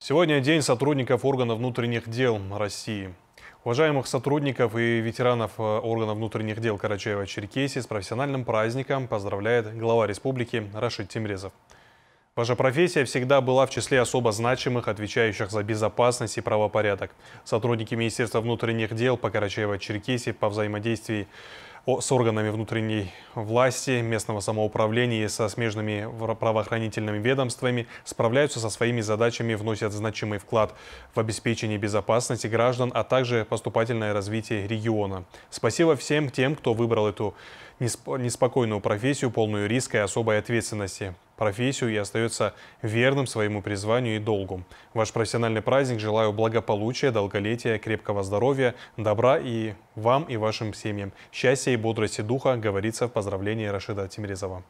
Сегодня День сотрудников органов внутренних дел России. Уважаемых сотрудников и ветеранов э, органов внутренних дел Карачаева-Черкесии с профессиональным праздником поздравляет глава республики Рашид Тимрезов. Ваша профессия всегда была в числе особо значимых, отвечающих за безопасность и правопорядок. Сотрудники Министерства внутренних дел по Карачаево-Черкесии по взаимодействии с органами внутренней власти, местного самоуправления и со смежными правоохранительными ведомствами справляются со своими задачами, вносят значимый вклад в обеспечение безопасности граждан, а также поступательное развитие региона. Спасибо всем тем, кто выбрал эту неспокойную профессию, полную риска и особой ответственности профессию и остается верным своему призванию и долгу. Ваш профессиональный праздник желаю благополучия, долголетия, крепкого здоровья, добра и вам, и вашим семьям. Счастья и бодрости духа говорится в поздравлении Рашида Тимирезова.